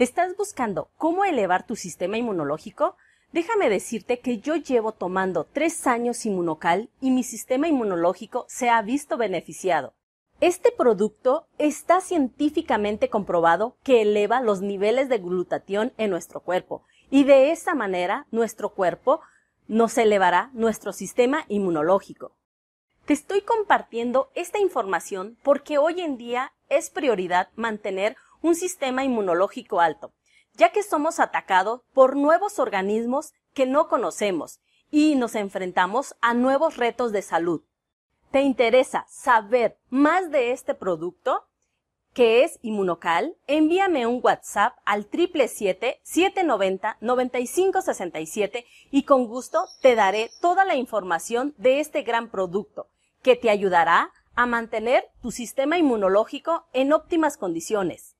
¿Estás buscando cómo elevar tu sistema inmunológico? Déjame decirte que yo llevo tomando tres años inmunocal y mi sistema inmunológico se ha visto beneficiado. Este producto está científicamente comprobado que eleva los niveles de glutatión en nuestro cuerpo y de esa manera nuestro cuerpo nos elevará nuestro sistema inmunológico. Te estoy compartiendo esta información porque hoy en día es prioridad mantener un sistema inmunológico alto, ya que somos atacados por nuevos organismos que no conocemos y nos enfrentamos a nuevos retos de salud. ¿Te interesa saber más de este producto? que es Inmunocal, envíame un WhatsApp al 777-790-9567 y con gusto te daré toda la información de este gran producto que te ayudará a mantener tu sistema inmunológico en óptimas condiciones.